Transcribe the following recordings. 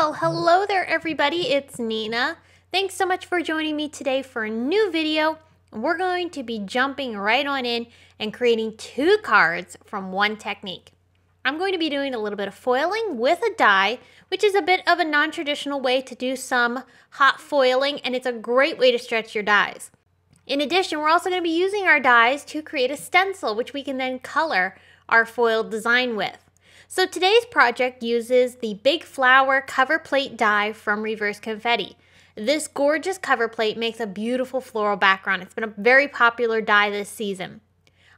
Well, hello there, everybody. It's Nina. Thanks so much for joining me today for a new video. We're going to be jumping right on in and creating two cards from one technique. I'm going to be doing a little bit of foiling with a die, which is a bit of a non-traditional way to do some hot foiling, and it's a great way to stretch your dies. In addition, we're also going to be using our dies to create a stencil, which we can then color our foil design with. So today's project uses the Big Flower cover plate die from Reverse Confetti. This gorgeous cover plate makes a beautiful floral background. It's been a very popular die this season.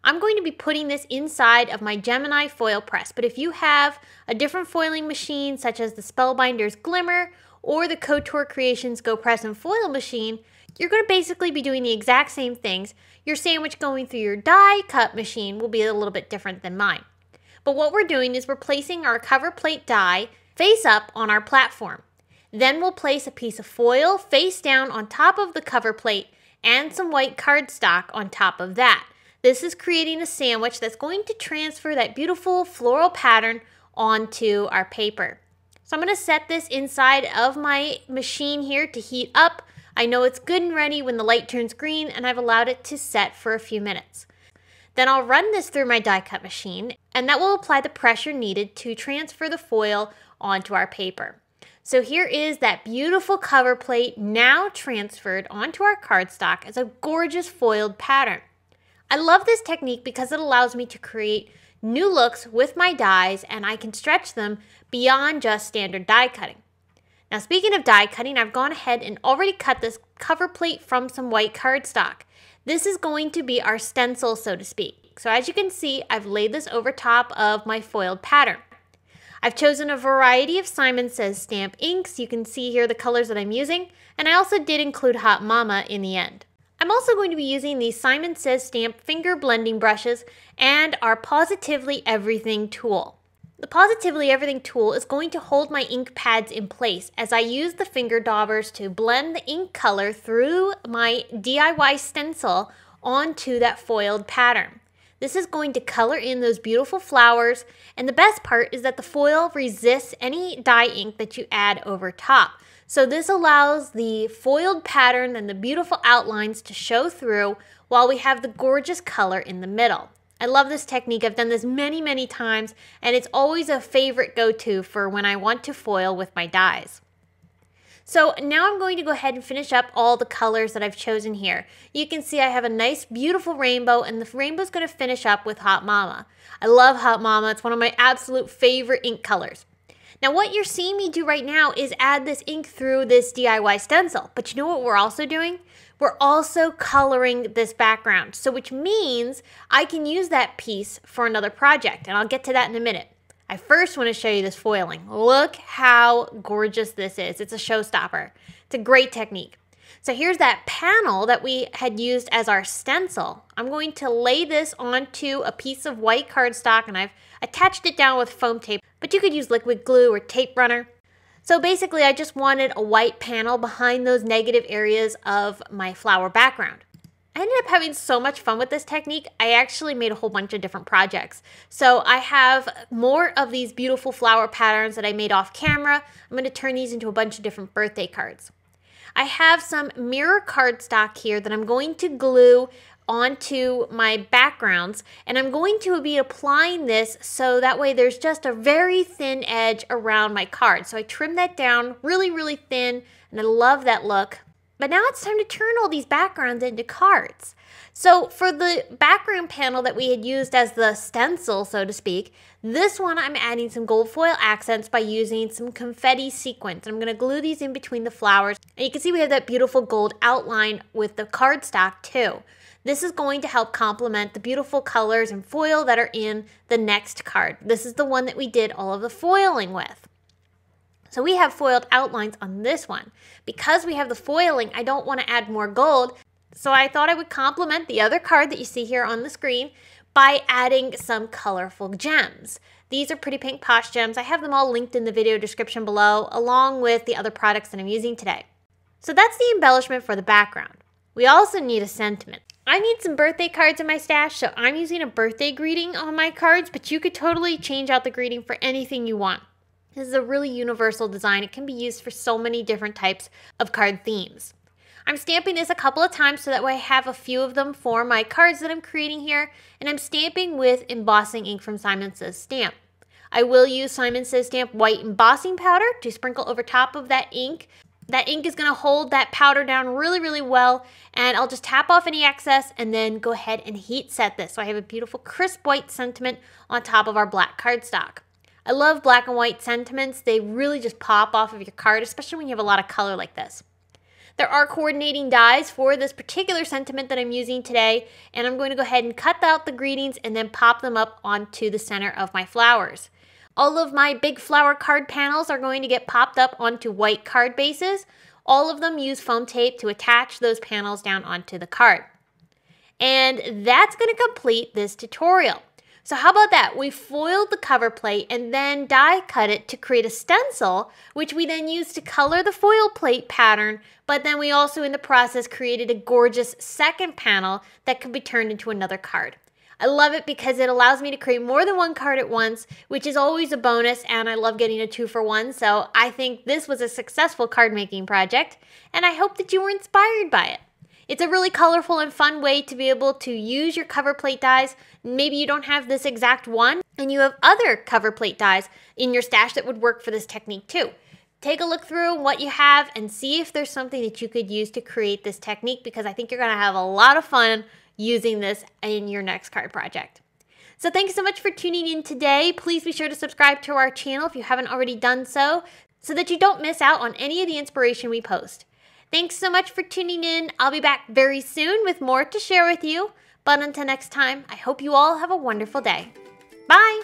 I'm going to be putting this inside of my Gemini foil press, but if you have a different foiling machine such as the Spellbinder's Glimmer or the Cotor Creations Go Press and Foil machine, you're going to basically be doing the exact same things. Your sandwich going through your die cut machine will be a little bit different than mine. But what we're doing is we're placing our cover plate die face up on our platform. Then we'll place a piece of foil face down on top of the cover plate and some white cardstock on top of that. This is creating a sandwich that's going to transfer that beautiful floral pattern onto our paper. So I'm going to set this inside of my machine here to heat up. I know it's good and ready when the light turns green and I've allowed it to set for a few minutes. Then I'll run this through my die cut machine and that will apply the pressure needed to transfer the foil onto our paper. So here is that beautiful cover plate now transferred onto our cardstock as a gorgeous foiled pattern. I love this technique because it allows me to create new looks with my dies and I can stretch them beyond just standard die cutting. Now speaking of die cutting, I've gone ahead and already cut this cover plate from some white cardstock. This is going to be our stencil, so to speak. So as you can see, I've laid this over top of my foiled pattern. I've chosen a variety of Simon Says stamp inks. You can see here the colors that I'm using, and I also did include Hot Mama in the end. I'm also going to be using the Simon Says stamp finger blending brushes and our Positively Everything tool. The Positively Everything tool is going to hold my ink pads in place as I use the finger daubers to blend the ink color through my DIY stencil onto that foiled pattern. This is going to color in those beautiful flowers and the best part is that the foil resists any dye ink that you add over top. So this allows the foiled pattern and the beautiful outlines to show through while we have the gorgeous color in the middle. I love this technique. I've done this many, many times, and it's always a favorite go-to for when I want to foil with my dies. So now I'm going to go ahead and finish up all the colors that I've chosen here. You can see I have a nice beautiful rainbow and the rainbow is going to finish up with Hot Mama. I love Hot Mama. It's one of my absolute favorite ink colors. Now what you're seeing me do right now is add this ink through this DIY stencil, but you know what we're also doing? We're also coloring this background, so which means I can use that piece for another project, and I'll get to that in a minute. I first want to show you this foiling. Look how gorgeous this is. It's a showstopper. It's a great technique. So here's that panel that we had used as our stencil. I'm going to lay this onto a piece of white cardstock and I've attached it down with foam tape, but you could use liquid glue or tape runner. So basically I just wanted a white panel behind those negative areas of my flower background. I ended up having so much fun with this technique, I actually made a whole bunch of different projects. So I have more of these beautiful flower patterns that I made off camera. I'm gonna turn these into a bunch of different birthday cards. I have some mirror cardstock here that I'm going to glue onto my backgrounds and I'm going to be applying this so that way there's just a very thin edge around my card. So I trim that down really, really thin and I love that look. But now it's time to turn all these backgrounds into cards. So for the background panel that we had used as the stencil, so to speak, this one I'm adding some gold foil accents by using some confetti sequins. I'm gonna glue these in between the flowers. And you can see we have that beautiful gold outline with the cardstock too. This is going to help complement the beautiful colors and foil that are in the next card. This is the one that we did all of the foiling with. So we have foiled outlines on this one. Because we have the foiling, I don't want to add more gold. So I thought I would complement the other card that you see here on the screen by adding some colorful gems. These are Pretty Pink Posh Gems. I have them all linked in the video description below, along with the other products that I'm using today. So that's the embellishment for the background. We also need a sentiment. I need some birthday cards in my stash, so I'm using a birthday greeting on my cards, but you could totally change out the greeting for anything you want. This is a really universal design. It can be used for so many different types of card themes. I'm stamping this a couple of times so that way I have a few of them for my cards that I'm creating here, and I'm stamping with embossing ink from Simon Says Stamp. I will use Simon Says Stamp white embossing powder to sprinkle over top of that ink. That ink is gonna hold that powder down really, really well, and I'll just tap off any excess and then go ahead and heat set this. So I have a beautiful crisp white sentiment on top of our black cardstock. I love black and white sentiments. They really just pop off of your card, especially when you have a lot of color like this. There are coordinating dies for this particular sentiment that I'm using today, and I'm going to go ahead and cut out the greetings and then pop them up onto the center of my flowers. All of my big flower card panels are going to get popped up onto white card bases. All of them use foam tape to attach those panels down onto the card. And that's going to complete this tutorial. So how about that? We foiled the cover plate and then die cut it to create a stencil, which we then used to color the foil plate pattern, but then we also in the process created a gorgeous second panel that could be turned into another card. I love it because it allows me to create more than one card at once, which is always a bonus, and I love getting a two for one, so I think this was a successful card making project, and I hope that you were inspired by it. It's a really colorful and fun way to be able to use your cover plate dies. Maybe you don't have this exact one and you have other cover plate dies in your stash that would work for this technique too. Take a look through what you have and see if there's something that you could use to create this technique because I think you're gonna have a lot of fun using this in your next card project. So thanks so much for tuning in today. Please be sure to subscribe to our channel if you haven't already done so, so that you don't miss out on any of the inspiration we post. Thanks so much for tuning in. I'll be back very soon with more to share with you. But until next time, I hope you all have a wonderful day. Bye!